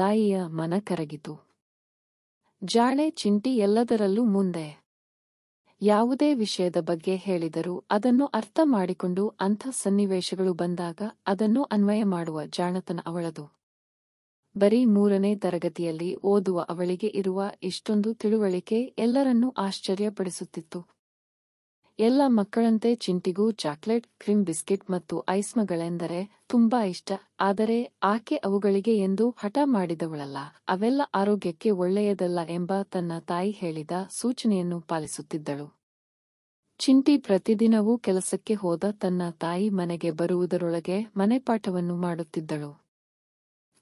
ತಾಯಿಯ ಮನ ಕರಗಿತು ಜಾಳೆ ಚಿಂಟಿ ಎಲ್ಲದರಲ್ಲೂ ಮುಂದೆ ಯಾವುದೇ ವಿಷಯದ ಬಗ್ಗೆ ಹೇಳಿದರೂ ಅದನ್ನು ಅರ್ಥ ಮಾಡಿಕೊಂಡು ಅಂಥ ಸನ್ನಿವೇಶಗಳು ಬಂದಾಗ ಅದನ್ನು ಅನ್ವಯ ಮಾಡುವ ಜಾಣತನ ಅವಳದು ಬರೀ ಮೂರನೇ ತರಗತಿಯಲ್ಲಿ ಓದುವ ಅವಳಿಗೆ ಇರುವ ಇಷ್ಟೊಂದು ತಿಳುವಳಿಕೆ ಎಲ್ಲರನ್ನೂ ಆಶ್ಚರ್ಯಪಡಿಸುತ್ತಿತ್ತು ಎಲ್ಲ ಮಕ್ಕಳಂತೆ ಚಿಂಟಿಗೂ ಚಾಕ್ಲೇಟ್ ಕ್ರೀಮ್ ಬಿಸ್ಕೆಟ್ ಮತ್ತು ಐಸ್ಮಗಳೆಂದರೆ ತುಂಬಾ ಇಷ್ಟ ಆದರೆ ಆಕೆ ಅವುಗಳಿಗೆ ಎಂದು ಹಠ ಮಾಡಿದವಳಲ್ಲ ಅವೆಲ್ಲ ಆರೋಗ್ಯಕ್ಕೆ ಒಳ್ಳೆಯದಲ್ಲ ಎಂಬ ತನ್ನ ತಾಯಿ ಹೇಳಿದ ಸೂಚನೆಯನ್ನು ಪಾಲಿಸುತ್ತಿದ್ದಳು ಚಿಂಟಿ ಪ್ರತಿದಿನವೂ ಕೆಲಸಕ್ಕೆ ಹೋದ ತನ್ನ ತಾಯಿ ಮನೆಗೆ ಬರುವುದರೊಳಗೆ ಮನೆಪಾಠವನ್ನು ಮಾಡುತ್ತಿದ್ದಳು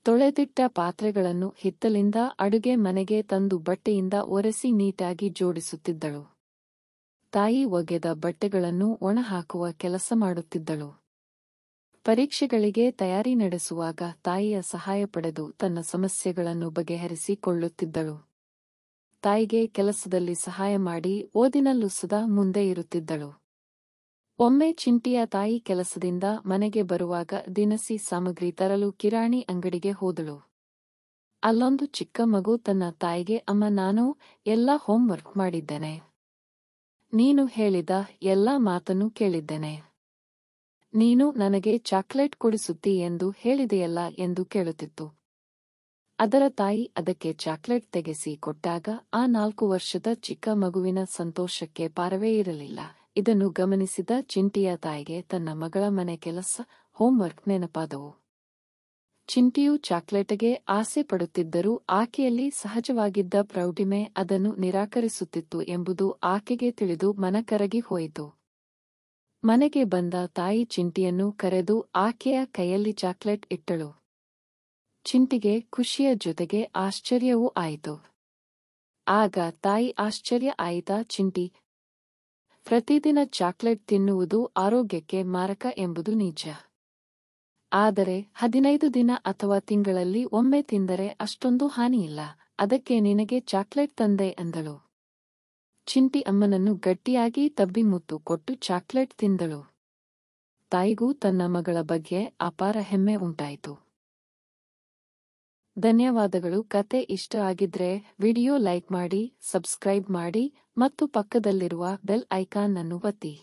ತೊಳೆದಿಟ್ಟ ಪಾತ್ರೆಗಳನ್ನು ಹಿತ್ತಲಿಂದ ಅಡುಗೆ ಮನೆಗೆ ತಂದು ಬಟ್ಟೆಯಿಂದ ಒರೆಸಿ ನೀಟಾಗಿ ಜೋಡಿಸುತ್ತಿದ್ದಳು ತಾಯಿ ಒಗೆದ ಬಟ್ಟೆಗಳನ್ನು ಒಣಹಾಕುವ ಕೆಲಸ ಮಾಡುತ್ತಿದ್ದಳು ಪರೀಕ್ಷೆಗಳಿಗೆ ತಯಾರಿ ನಡೆಸುವಾಗ ತಾಯಿಯ ಸಹಾಯ ಪಡೆದು ತನ್ನ ಸಮಸ್ಯೆಗಳನ್ನು ಬಗೆಹರಿಸಿಕೊಳ್ಳುತ್ತಿದ್ದಳು ತಾಯಿಗೆ ಕೆಲಸದಲ್ಲಿ ಸಹಾಯ ಮಾಡಿ ಓದಿನಲ್ಲೂ ಸದಾ ಮುಂದೆ ಇರುತ್ತಿದ್ದಳು ಒಮ್ಮೆ ಚಿಂಟಿಯ ತಾಯಿ ಕೆಲಸದಿಂದ ಮನೆಗೆ ಬರುವಾಗ ದಿನಸಿ ಸಾಮಗ್ರಿ ತರಲು ಕಿರಾಣಿ ಅಂಗಡಿಗೆ ಹೋದಳು ಅಲ್ಲೊಂದು ಚಿಕ್ಕ ಮಗು ತನ್ನ ತಾಯಿಗೆ ಅಮ್ಮ ನಾನು ಎಲ್ಲಾ ಹೋಮ್ವರ್ಕ್ ಮಾಡಿದ್ದೇನೆ ನೀನು ಹೇಳಿದ ಎಲ್ಲಾ ಮಾತನ್ನು ಕೇಳಿದ್ದೇನೆ ನೀನು ನನಗೆ ಚಾಕ್ಲೇಟ್ ಕೊಡಿಸುತ್ತಿ ಎಂದು ಹೇಳಿದೆಯಲ್ಲ ಎಂದು ಕೇಳುತ್ತಿತ್ತು ಅದರ ತಾಯಿ ಅದಕ್ಕೆ ಚಾಕ್ಲೇಟ್ ತೆಗೆಸಿ ಕೊಟ್ಟಾಗ ಆ ನಾಲ್ಕು ವರ್ಷದ ಚಿಕ್ಕ ಮಗುವಿನ ಸಂತೋಷಕ್ಕೆ ಪಾರವೇ ಇರಲಿಲ್ಲ ಇದನ್ನು ಗಮನಿಸಿದ ಚಿಂಟಿಯ ತಾಯಿಗೆ ತನ್ನ ಮಗಳ ಮನೆ ಕೆಲಸ ಹೋಂವರ್ಕ್ ನೆನಪಾದವು ಚಿಂಟಿಯು ಚಾಕ್ಲೇಟ್ಗೆ ಆಸೆ ಪಡುತ್ತಿದ್ದರೂ ಆಕೆಯಲ್ಲಿ ಸಹಜವಾಗಿದ್ದ ಪ್ರೌಢಿಮೆ ಅದನ್ನು ನಿರಾಕರಿಸುತ್ತಿತ್ತು ಎಂಬುದು ಆಕೆಗೆ ತಿಳಿದು ಮನಕರಗಿ ಹೋಯಿತು ಮನೆಗೆ ಬಂದ ತಾಯಿ ಚಿಂಟಿಯನ್ನು ಕರೆದು ಆಕೆಯ ಕೈಯಲ್ಲಿ ಚಾಕ್ಲೇಟ್ ಇಟ್ಟಳು ಚಿಂಟಿಗೆ ಖುಷಿಯ ಜೊತೆಗೆ ಆಶ್ಚರ್ಯವೂ ಆಯಿತು ಆಗ ತಾಯಿ ಆಶ್ಚರ್ಯ ಆಯಿತ ಚಿಂಟಿ ಪ್ರತಿದಿನ ಚಾಕ್ಲೇಟ್ ತಿನ್ನುವುದು ಆರೋಗ್ಯಕ್ಕೆ ಮಾರಕ ಎಂಬುದು ನಿಜ ಆದರೆ ಹದಿನೈದು ದಿನ ಅಥವಾ ತಿಂಗಳಲ್ಲಿ ಒಮ್ಮೆ ತಿಂದರೆ ಅಷ್ಟೊಂದು ಹಾನಿಯಿಲ್ಲ ಅದಕ್ಕೆ ನಿನಗೆ ಚಾಕ್ಲೇಟ್ ತಂದೆ ಎಂದಳು ಚಿಂಟಿ ಅಮ್ಮನನ್ನು ಗಟ್ಟಿಯಾಗಿ ತಬ್ಬಿ ಮುತ್ತು ಕೊಟ್ಟು ಚಾಕ್ಲೇಟ್ ತಿಂದಳು ತಾಯಿಗೂ ತನ್ನ ಮಗಳ ಬಗ್ಗೆ ಅಪಾರ ಹೆಮ್ಮೆ ಉಂಟಾಯಿತು ಧನ್ಯವಾದಗಳು ಕತೆ ಇಷ್ಟ ಆಗಿದ್ರೆ ವಿಡಿಯೋ ಲೈಕ್ ಮಾಡಿ ಸಬ್ಸ್ಕ್ರೈಬ್ ಮಾಡಿ ಮತ್ತು ಪಕ್ಕದಲ್ಲಿರುವ ಬೆಲ್ ಐಕಾನ್ ಅನ್ನು ಒತ್ತಿ